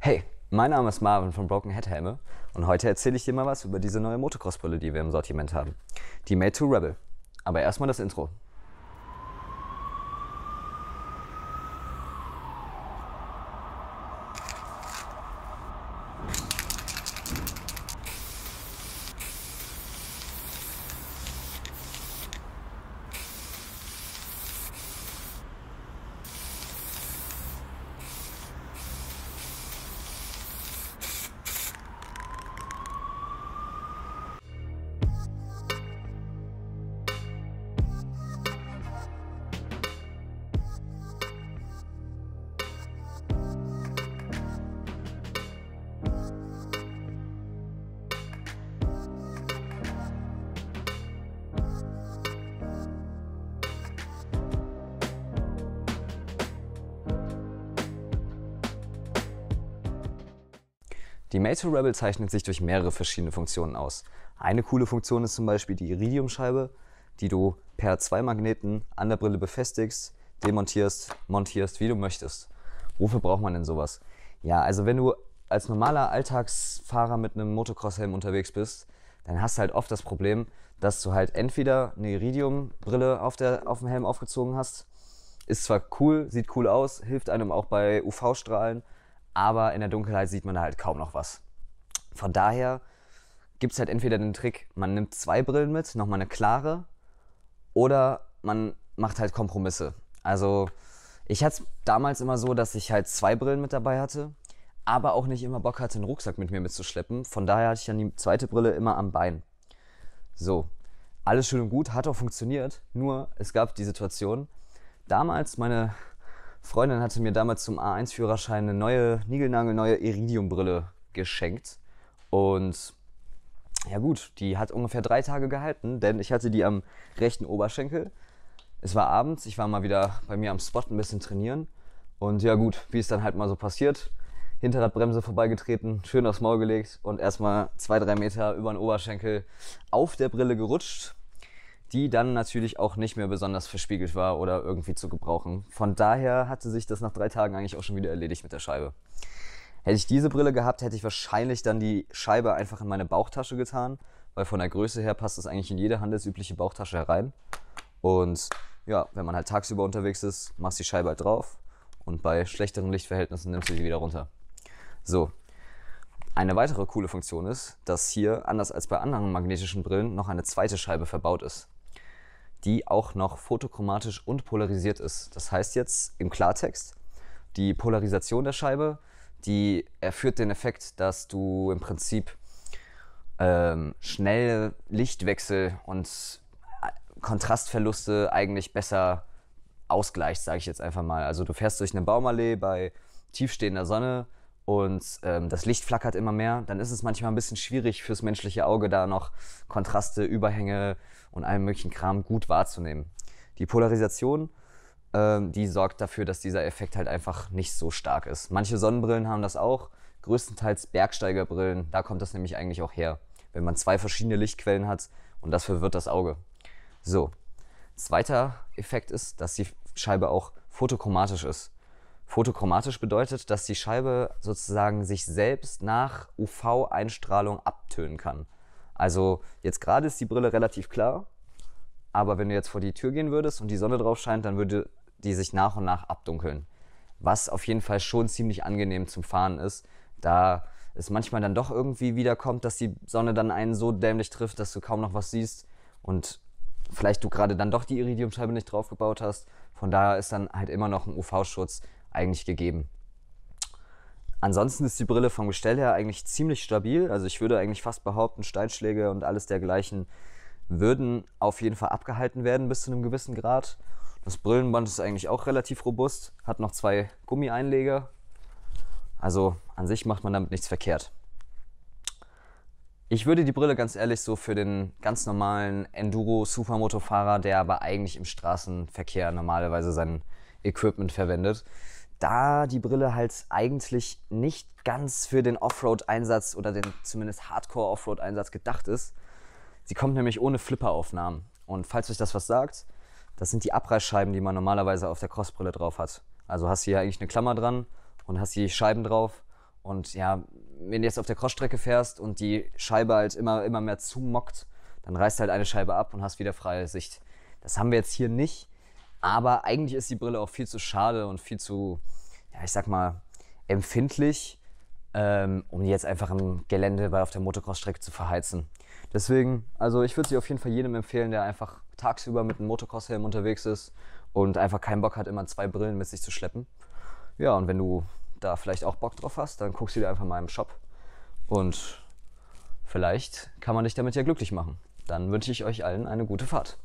Hey, mein Name ist Marvin von Broken Head Helme und heute erzähle ich dir mal was über diese neue Motocross-Brille, die wir im Sortiment haben. Die Made to Rebel. Aber erstmal das Intro. Die Mato Rebel zeichnet sich durch mehrere verschiedene Funktionen aus. Eine coole Funktion ist zum Beispiel die Iridiumscheibe, die du per zwei Magneten an der Brille befestigst, demontierst, montierst, wie du möchtest. Wofür braucht man denn sowas? Ja, also wenn du als normaler Alltagsfahrer mit einem Motocross-Helm unterwegs bist, dann hast du halt oft das Problem, dass du halt entweder eine Iridium-Brille auf, auf dem Helm aufgezogen hast. Ist zwar cool, sieht cool aus, hilft einem auch bei UV-Strahlen, aber in der Dunkelheit sieht man da halt kaum noch was. Von daher gibt es halt entweder den Trick, man nimmt zwei Brillen mit, nochmal eine klare, oder man macht halt Kompromisse. Also ich hatte es damals immer so, dass ich halt zwei Brillen mit dabei hatte, aber auch nicht immer Bock hatte, einen Rucksack mit mir mitzuschleppen. Von daher hatte ich dann die zweite Brille immer am Bein. So, alles schön und gut, hat auch funktioniert, nur es gab die Situation, damals meine Freundin hatte mir damals zum A1-Führerschein eine neue, niegelnagelneue Iridium-Brille geschenkt. Und ja gut, die hat ungefähr drei Tage gehalten, denn ich hatte die am rechten Oberschenkel. Es war abends, ich war mal wieder bei mir am Spot ein bisschen trainieren. Und ja gut, wie es dann halt mal so passiert, Hinterradbremse vorbeigetreten, schön aufs Maul gelegt und erstmal zwei, drei Meter über den Oberschenkel auf der Brille gerutscht die dann natürlich auch nicht mehr besonders verspiegelt war oder irgendwie zu gebrauchen. Von daher hatte sich das nach drei Tagen eigentlich auch schon wieder erledigt mit der Scheibe. Hätte ich diese Brille gehabt, hätte ich wahrscheinlich dann die Scheibe einfach in meine Bauchtasche getan, weil von der Größe her passt das eigentlich in jede handelsübliche Bauchtasche herein. Und ja, wenn man halt tagsüber unterwegs ist, machst du die Scheibe halt drauf und bei schlechteren Lichtverhältnissen nimmst du sie wieder runter. So. Eine weitere coole Funktion ist, dass hier, anders als bei anderen magnetischen Brillen, noch eine zweite Scheibe verbaut ist die auch noch photochromatisch und polarisiert ist. Das heißt jetzt im Klartext, die Polarisation der Scheibe, die erführt den Effekt, dass du im Prinzip ähm, schnelle Lichtwechsel und äh, Kontrastverluste eigentlich besser ausgleichst, sage ich jetzt einfach mal. Also du fährst durch eine Baumallee bei tiefstehender Sonne, und ähm, das Licht flackert immer mehr, dann ist es manchmal ein bisschen schwierig fürs menschliche Auge, da noch Kontraste, Überhänge und allem möglichen Kram gut wahrzunehmen. Die Polarisation, ähm, die sorgt dafür, dass dieser Effekt halt einfach nicht so stark ist. Manche Sonnenbrillen haben das auch, größtenteils Bergsteigerbrillen, da kommt das nämlich eigentlich auch her, wenn man zwei verschiedene Lichtquellen hat und das verwirrt das Auge. So, zweiter Effekt ist, dass die Scheibe auch photochromatisch ist. Photochromatisch bedeutet, dass die Scheibe sozusagen sich selbst nach UV-Einstrahlung abtönen kann. Also jetzt gerade ist die Brille relativ klar, aber wenn du jetzt vor die Tür gehen würdest und die Sonne drauf scheint, dann würde die sich nach und nach abdunkeln. Was auf jeden Fall schon ziemlich angenehm zum Fahren ist, da es manchmal dann doch irgendwie wiederkommt, dass die Sonne dann einen so dämlich trifft, dass du kaum noch was siehst und vielleicht du gerade dann doch die Iridiumscheibe nicht draufgebaut hast. Von daher ist dann halt immer noch ein UV-Schutz eigentlich gegeben. Ansonsten ist die Brille vom Gestell her eigentlich ziemlich stabil. Also ich würde eigentlich fast behaupten, Steinschläge und alles dergleichen würden auf jeden Fall abgehalten werden bis zu einem gewissen Grad. Das Brillenband ist eigentlich auch relativ robust, hat noch zwei Gummieinleger. Also an sich macht man damit nichts verkehrt. Ich würde die Brille ganz ehrlich so für den ganz normalen enduro supermoto der aber eigentlich im Straßenverkehr normalerweise sein Equipment verwendet, da die Brille halt eigentlich nicht ganz für den Offroad-Einsatz oder den zumindest Hardcore-Offroad-Einsatz gedacht ist. Sie kommt nämlich ohne Flipperaufnahmen. Und falls euch das was sagt, das sind die Abreißscheiben, die man normalerweise auf der Crossbrille drauf hat. Also hast du hier eigentlich eine Klammer dran und hast die Scheiben drauf. Und ja, wenn du jetzt auf der Crossstrecke fährst und die Scheibe halt immer, immer mehr zumockt, dann reißt halt eine Scheibe ab und hast wieder freie Sicht. Das haben wir jetzt hier nicht. Aber eigentlich ist die Brille auch viel zu schade und viel zu, ja, ich sag mal, empfindlich, ähm, um die jetzt einfach im Gelände bei auf der Motocross-Strecke zu verheizen. Deswegen, also ich würde sie auf jeden Fall jedem empfehlen, der einfach tagsüber mit einem Motocross-Helm unterwegs ist und einfach keinen Bock hat, immer zwei Brillen mit sich zu schleppen. Ja, und wenn du da vielleicht auch Bock drauf hast, dann guckst du dir einfach mal im Shop und vielleicht kann man dich damit ja glücklich machen. Dann wünsche ich euch allen eine gute Fahrt.